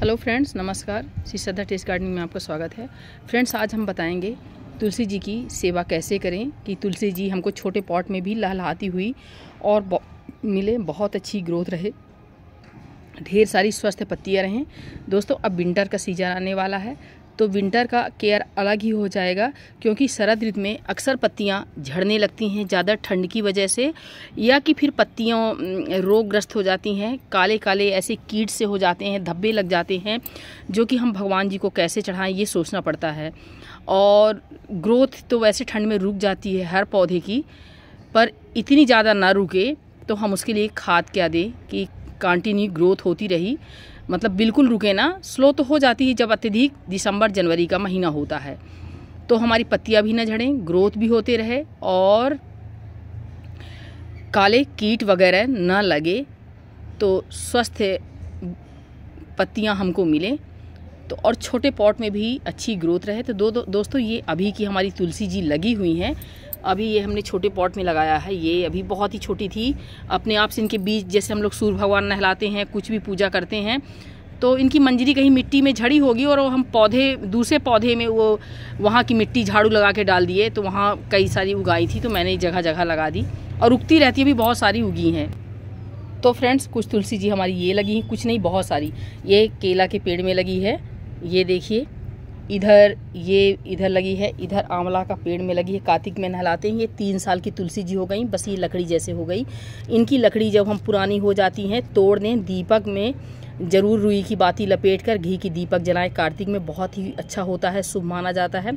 hello friends नमस्कार श्री श्रद्धा test gardening में आपका स्वागत है फ्रेंड्स आज हम बताएंगे तुलसी जी की सेवा कैसे करें कि तुलसी जी हमको छोटे पॉट में भी लहलहाती हुई और मिले बहुत अच्छी ग्रोथ रहे ढेर सारी स्वस्थ पत्तियाँ रहें दोस्तों अब विंटर का सीजन आने वाला है तो विंटर का केयर अलग ही हो जाएगा क्योंकि शरद ऋतु में अक्सर पत्तियाँ झड़ने लगती हैं ज़्यादा ठंड की वजह से या कि फिर पत्तियाँ रोगग्रस्त हो जाती हैं काले काले ऐसे कीट से हो जाते हैं धब्बे लग जाते हैं जो कि हम भगवान जी को कैसे चढ़ाएं ये सोचना पड़ता है और ग्रोथ तो वैसे ठंड में रुक जाती है हर पौधे की पर इतनी ज़्यादा ना रुके तो हम उसके लिए खाद क्या दें कि कंटिन्यू ग्रोथ होती रही मतलब बिल्कुल रुके ना स्लो तो हो जाती है जब अत्यधिक दिसंबर जनवरी का महीना होता है तो हमारी पत्तियाँ भी ना झड़ें ग्रोथ भी होते रहे और काले कीट वगैरह ना लगे तो स्वस्थ पत्तियाँ हमको मिलें तो और छोटे पॉट में भी अच्छी ग्रोथ रहे तो दो, दो दोस्तों ये अभी की हमारी तुलसी जी लगी हुई हैं अभी ये हमने छोटे पॉट में लगाया है ये अभी बहुत ही छोटी थी अपने आप से इनके बीज जैसे हम लोग सूर्य भगवान नहलाते हैं कुछ भी पूजा करते हैं तो इनकी मंजरी कहीं मिट्टी में झड़ी होगी और हम पौधे दूसरे पौधे में वो वहाँ की मिट्टी झाड़ू लगा के डाल दिए तो वहाँ कई सारी उगाई थी तो मैंने जगह जगह लगा दी और उगती रहती है भी बहुत सारी उगी हैं तो फ्रेंड्स कुछ तुलसी जी हमारी ये लगी हैं कुछ नहीं बहुत सारी ये केला के पेड़ में लगी है ये देखिए इधर ये इधर लगी है इधर आंवला का पेड़ में लगी है कार्तिक में नहलाते हैं ये तीन साल की तुलसी जी हो गई बस ये लकड़ी जैसे हो गई इनकी लकड़ी जब हम पुरानी हो जाती हैं तोड़ दें दीपक में ज़रूर रुई की बाती लपेट कर घी की दीपक जलाएं कार्तिक में बहुत ही अच्छा होता है शुभ माना जाता है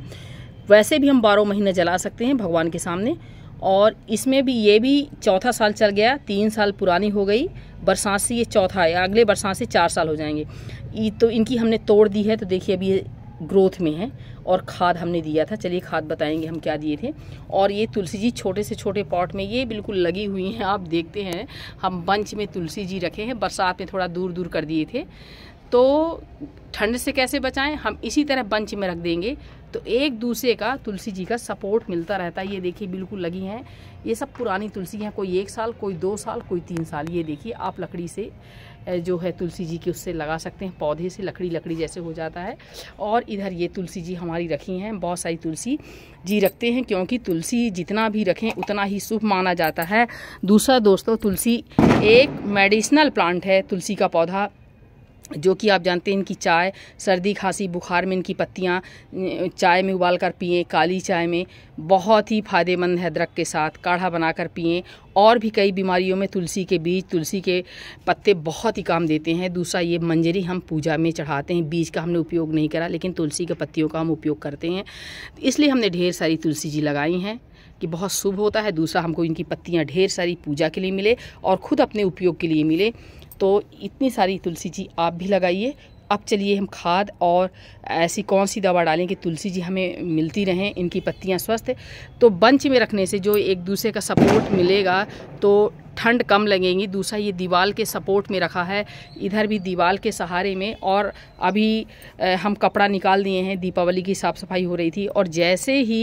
वैसे भी हम बारह महीने जला सकते हैं भगवान के सामने और इसमें भी ये भी चौथा साल चल गया तीन साल पुरानी हो गई बरसात से ये चौथा है अगले बरसात से चार साल हो जाएंगे तो इनकी हमने तोड़ दी है तो देखिए अभी ग्रोथ में है और खाद हमने दिया था चलिए खाद बताएंगे हम क्या दिए थे और ये तुलसी जी छोटे से छोटे पॉट में ये बिल्कुल लगी हुई हैं आप देखते हैं हम बंच में तुलसी जी रखे हैं बरसात में थोड़ा दूर दूर कर दिए थे तो ठंड से कैसे बचाएं हम इसी तरह बंच में रख देंगे तो एक दूसरे का तुलसी जी का सपोर्ट मिलता रहता है ये देखिए बिल्कुल लगी हैं ये सब पुरानी तुलसी हैं कोई एक साल कोई दो साल कोई तीन साल ये देखिए आप लकड़ी से जो है तुलसी जी की उससे लगा सकते हैं पौधे से लकड़ी लकड़ी जैसे हो जाता है और इधर ये तुलसी जी हमारी रखी हैं बहुत सारी तुलसी जी रखते हैं क्योंकि तुलसी जितना भी रखें उतना ही शुभ माना जाता है दूसरा दोस्तों तुलसी एक मेडिसिनल प्लांट है तुलसी का पौधा जो कि आप जानते हैं इनकी चाय सर्दी खांसी बुखार में इनकी पत्तियाँ चाय में उबाल कर पिएँ काली चाय में बहुत ही फ़ायदेमंद है अदरक के साथ काढ़ा बनाकर पिएँ और भी कई बीमारियों में तुलसी के बीज तुलसी के पत्ते बहुत ही काम देते हैं दूसरा ये मंजरी हम पूजा में चढ़ाते हैं बीज का हमने उपयोग नहीं करा लेकिन तुलसी के पत्तियों का हम उपयोग करते हैं इसलिए हमने ढेर सारी तुलसी जी लगाई हैं कि बहुत शुभ होता है दूसरा हमको इनकी पत्तियाँ ढेर सारी पूजा के लिए मिले और ख़ुद अपने उपयोग के लिए मिले तो इतनी सारी तुलसी जी आप भी लगाइए अब चलिए हम खाद और ऐसी कौन सी दवा डालें कि तुलसी जी हमें मिलती रहें इनकी पत्तियां स्वस्थ तो बंच में रखने से जो एक दूसरे का सपोर्ट मिलेगा तो ठंड कम लगेंगी दूसरा ये दीवाल के सपोर्ट में रखा है इधर भी दीवार के सहारे में और अभी हम कपड़ा निकाल दिए हैं दीपावली की साफ़ सफाई हो रही थी और जैसे ही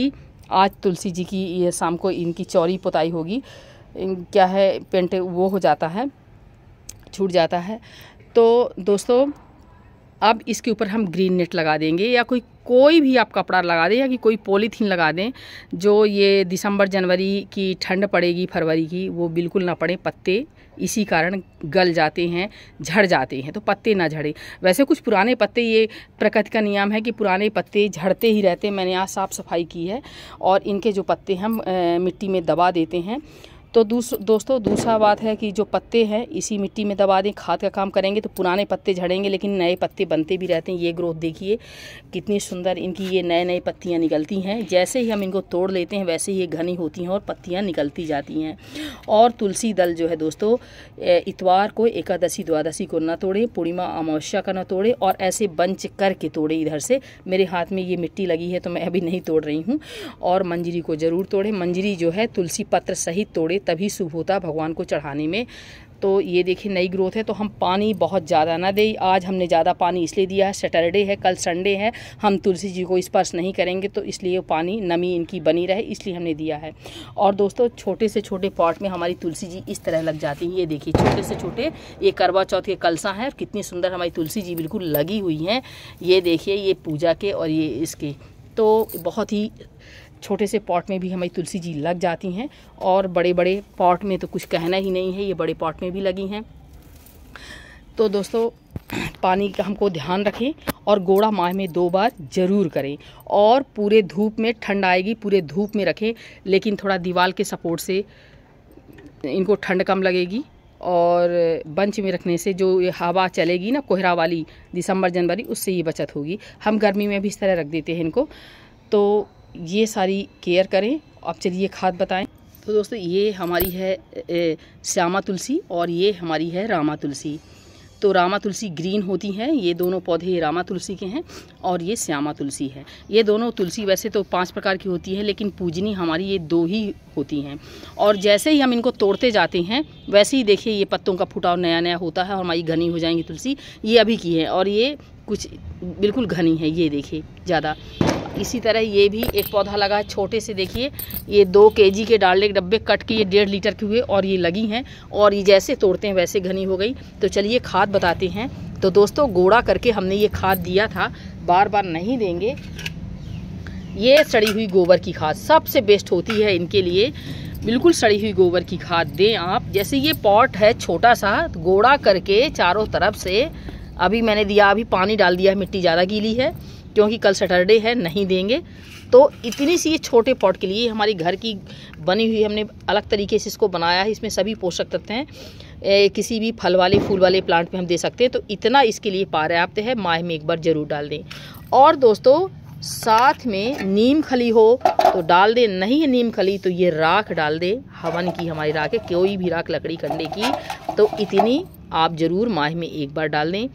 आज तुलसी जी की शाम को इनकी चौरी पुताई होगी क्या है पेंट वो हो जाता है छूट जाता है तो दोस्तों अब इसके ऊपर हम ग्रीन नेट लगा देंगे या कोई कोई भी आप कपड़ा लगा दें या कि कोई पॉलीथीन लगा दें जो ये दिसंबर जनवरी की ठंड पड़ेगी फरवरी की वो बिल्कुल ना पड़े पत्ते इसी कारण गल जाते हैं झड़ जाते हैं तो पत्ते ना झड़े वैसे कुछ पुराने पत्ते ये प्रकृति का नियम है कि पुराने पत्ते झड़ते ही रहते हैं मैंने आज साफ़ सफाई की है और इनके जो पत्ते हम मिट्टी में दबा देते हैं तो दूस दोस्तों दूसरा बात है कि जो पत्ते हैं इसी मिट्टी में दबा दें खाद का काम करेंगे तो पुराने पत्ते झड़ेंगे लेकिन नए पत्ते बनते भी रहते हैं ये ग्रोथ देखिए कितनी सुंदर इनकी ये नए नए पत्तियाँ निकलती हैं जैसे ही हम इनको तोड़ लेते हैं वैसे ही ये घनी होती हैं और पत्तियाँ निकलती जाती हैं और तुलसी दल जो है दोस्तों इतवार को एकादशी द्वादशी को न तोड़े पूर्णिमा अमावस्या का ना तोड़े और ऐसे बंच करके तोड़े इधर से मेरे हाथ में ये मिट्टी लगी है तो मैं अभी नहीं तोड़ रही हूँ और मंजरी को ज़रूर तोड़े मंजरी जो है तुलसी पत्र सहित तोड़े तभी शुभ होता है भगवान को चढ़ाने में तो ये देखिए नई ग्रोथ है तो हम पानी बहुत ज़्यादा ना दें आज हमने ज़्यादा पानी इसलिए दिया है सैटरडे है कल संडे है हम तुलसी जी को स्पर्श नहीं करेंगे तो इसलिए पानी नमी इनकी बनी रहे इसलिए हमने दिया है और दोस्तों छोटे से छोटे पॉट में हमारी तुलसी जी इस तरह लग जाती है ये देखिए छोटे से छोटे ये करवा चौथ के कलसा है कितनी सुंदर हमारी तुलसी जी बिल्कुल लगी हुई हैं ये देखिए ये पूजा के और ये इसके तो बहुत ही छोटे से पॉट में भी हमारी तुलसी जी लग जाती हैं और बड़े बड़े पॉट में तो कुछ कहना ही नहीं है ये बड़े पॉट में भी लगी हैं तो दोस्तों पानी का हमको ध्यान रखें और गोड़ा माह में दो बार ज़रूर करें और पूरे धूप में ठंड आएगी पूरे धूप में रखें लेकिन थोड़ा दीवार के सपोर्ट से इनको ठंड कम लगेगी और बंच में रखने से जो हवा चलेगी ना कोहरा वाली दिसंबर जनवरी उससे ये बचत होगी हम गर्मी में भी इस तरह रख देते हैं इनको तो ये सारी केयर करें आप चलिए खाद बताएं तो दोस्तों ये हमारी है श्यामा तुलसी और ये हमारी है रामा तुलसी तो रामा तुलसी ग्रीन होती हैं ये दोनों पौधे रामा तुलसी के हैं और ये श्यामा तुलसी है ये दोनों तुलसी वैसे तो पांच प्रकार की होती है लेकिन पूजनी हमारी ये दो ही होती हैं और जैसे ही हम इनको तोड़ते जाते हैं वैसे ही देखिए ये पत्तों का फुटाव नया नया होता है और हमारी घनी हो जाएंगी तुलसी ये अभी की है और ये कुछ बिल्कुल घनी है ये देखिए ज़्यादा इसी तरह ये भी एक पौधा लगा है छोटे से देखिए ये दो के जी के डालने के डब्बे कट के ये डेढ़ लीटर के हुए और ये लगी हैं और ये जैसे तोड़ते हैं वैसे घनी हो गई तो चलिए खाद बताते हैं तो दोस्तों गोड़ा करके हमने ये खाद दिया था बार बार नहीं देंगे ये सड़ी हुई गोबर की खाद सबसे बेस्ट होती है इनके लिए बिल्कुल सड़ी हुई गोबर की खाद दें आप जैसे ये पॉट है छोटा सा तो गोड़ा करके चारों तरफ से अभी मैंने दिया अभी पानी डाल दिया है मिट्टी ज़्यादा गीली है क्योंकि कल सैटरडे है नहीं देंगे तो इतनी सी ये छोटे पॉट के लिए हमारे घर की बनी हुई हमने अलग तरीके से इसको बनाया है इसमें सभी पोषक तत्व हैं किसी भी फल वाले फूल वाले प्लांट में हम दे सकते हैं तो इतना इसके लिए पर्याप्त है माह में एक बार ज़रूर डाल दें और दोस्तों साथ में नीम खली हो तो डाल दें नहीं है नीम खली तो ये राख डाल दें हवन की हमारी राख है कोई भी राख लकड़ी कंडे की तो इतनी आप ज़रूर माह में एक बार डाल दें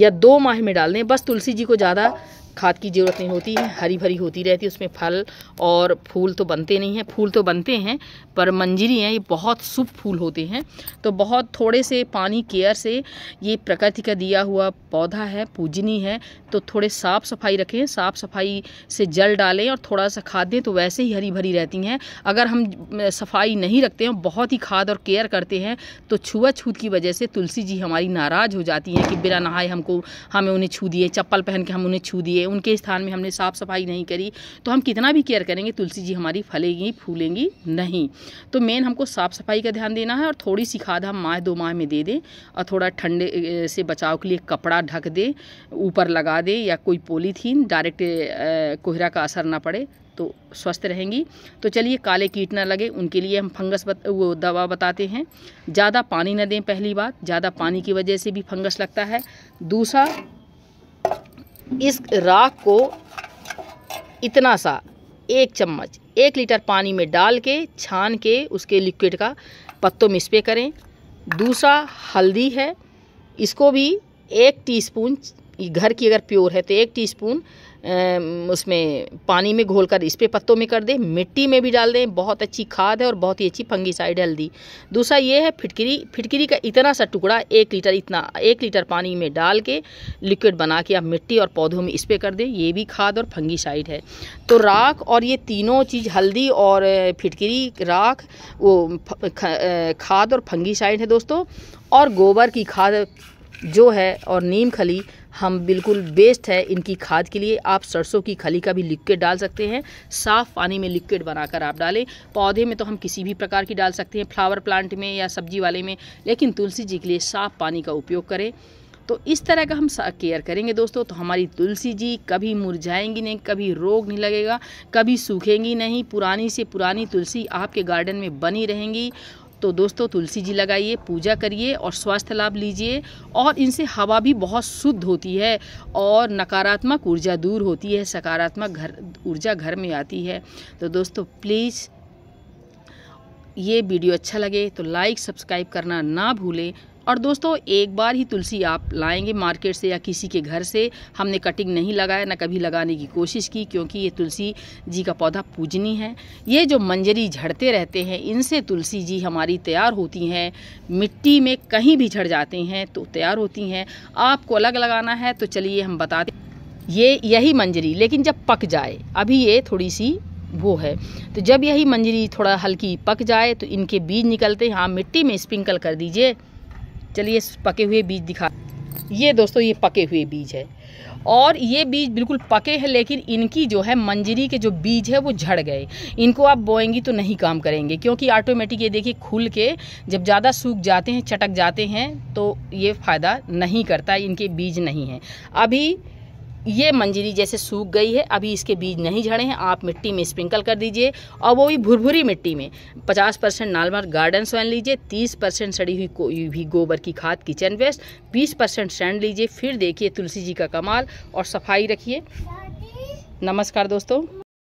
या दो माह में डाल दें बस तुलसी जी को ज़्यादा खाद की ज़रूरत नहीं होती है हरी भरी होती रहती है उसमें फल और फूल तो बनते नहीं हैं फूल तो बनते हैं पर मंजरी हैं ये बहुत शुभ फूल होते हैं तो बहुत थोड़े से पानी केयर से ये प्रकृति का दिया हुआ पौधा है पूजनी है तो थोड़े साफ़ सफाई रखें साफ़ सफाई से जल डालें और थोड़ा सा खाद दें तो वैसे ही हरी भरी रहती हैं अगर हम सफाई नहीं रखते हैं बहुत ही खाद और केयर करते हैं तो छूत की वजह से तुलसी जी हमारी नाराज़ हो जाती हैं कि बिना नहाए हमको हमें उन्हें छू दिए चप्पल पहन के हम उन्हें छू दिए किए उनके स्थान में हमने साफ़ सफाई नहीं करी तो हम कितना भी केयर करेंगे तुलसी जी हमारी फलेगी फूलेंगी नहीं तो मेन हमको साफ़ सफाई का ध्यान देना है और थोड़ी सी खाद हम माह दो माह में दे दें और थोड़ा ठंडे से बचाव के लिए कपड़ा ढक दें ऊपर लगा दें या कोई पोलीथीन डायरेक्ट कोहरा का असर ना पड़े तो स्वस्थ रहेंगी तो चलिए काले कीट ना लगे उनके लिए हम फंगस बत, वो दवा बताते हैं ज़्यादा पानी ना दें पहली बात ज़्यादा पानी की वजह से भी फंगस लगता है दूसरा इस राख को इतना सा एक चम्मच एक लीटर पानी में डाल के छान के उसके लिक्विड का पत्तों में स्प्रे करें दूसरा हल्दी है इसको भी एक टीस्पून घर की अगर प्योर है तो एक टीस्पून उसमें पानी में घोल कर इस पर पत्तों में कर दें मिट्टी में भी डाल दें बहुत अच्छी खाद है और बहुत ही अच्छी फंगीसाइड हल्दी दूसरा ये है फिटकरी फिटकरी का इतना सा टुकड़ा एक लीटर इतना एक लीटर पानी में डाल के लिक्विड बना के आप मिट्टी और पौधों में इस पर कर दें ये भी खाद और फंगीसाइड है तो राख और ये तीनों चीज़ हल्दी और फिटकरी राख वो खाद और फंगीसाइड है दोस्तों और गोबर की खाद जो है और नीम खली हम बिल्कुल बेस्ट है इनकी खाद के लिए आप सरसों की खली का भी लिक्विड डाल सकते हैं साफ़ पानी में लिक्विड बनाकर आप डालें पौधे में तो हम किसी भी प्रकार की डाल सकते हैं फ्लावर प्लांट में या सब्जी वाले में लेकिन तुलसी जी के लिए साफ़ पानी का उपयोग करें तो इस तरह का हम केयर करेंगे दोस्तों तो हमारी तुलसी जी कभी मुरझाएंगी नहीं कभी रोग नहीं लगेगा कभी सूखेंगी नहीं पुरानी से पुरानी तुलसी आपके गार्डन में बनी रहेंगी तो दोस्तों तुलसी जी लगाइए पूजा करिए और स्वास्थ्य लाभ लीजिए और इनसे हवा भी बहुत शुद्ध होती है और नकारात्मक ऊर्जा दूर होती है सकारात्मक घर ऊर्जा घर में आती है तो दोस्तों प्लीज़ ये वीडियो अच्छा लगे तो लाइक सब्सक्राइब करना ना भूलें और दोस्तों एक बार ही तुलसी आप लाएंगे मार्केट से या किसी के घर से हमने कटिंग नहीं लगाया ना कभी लगाने की कोशिश की क्योंकि ये तुलसी जी का पौधा पूजनी है ये जो मंजरी झड़ते रहते हैं इनसे तुलसी जी हमारी तैयार होती हैं मिट्टी में कहीं भी झड़ जाते हैं तो तैयार होती हैं आपको अलग लगाना है तो चलिए हम बताते ये यही मंजरी लेकिन जब पक जाए अभी ये थोड़ी सी वो है तो जब यही मंजरी थोड़ा हल्की पक जाए तो इनके बीज निकलते हैं हाँ मिट्टी में स्प्रिंकल कर दीजिए चलिए पके हुए बीज दिखा ये दोस्तों ये पके हुए बीज है और ये बीज बिल्कुल पके हैं लेकिन इनकी जो है मंजरी के जो बीज है वो झड़ गए इनको आप बोएंगी तो नहीं काम करेंगे क्योंकि ऑटोमेटिक ये देखिए खुल के जब ज़्यादा सूख जाते हैं चटक जाते हैं तो ये फ़ायदा नहीं करता इनके बीज नहीं हैं अभी ये मंजरी जैसे सूख गई है अभी इसके बीज नहीं झड़े हैं आप मिट्टी में स्प्रिंकल कर दीजिए और वो भी भुरभुरी मिट्टी में 50 परसेंट नालमर गार्डन सोयल लीजिए 30 परसेंट सड़ी हुई कोई भी गोबर की खाद किचन वेस्ट 20 परसेंट सैंड लीजिए फिर देखिए तुलसी जी का कमाल और सफाई रखिए नमस्कार दोस्तों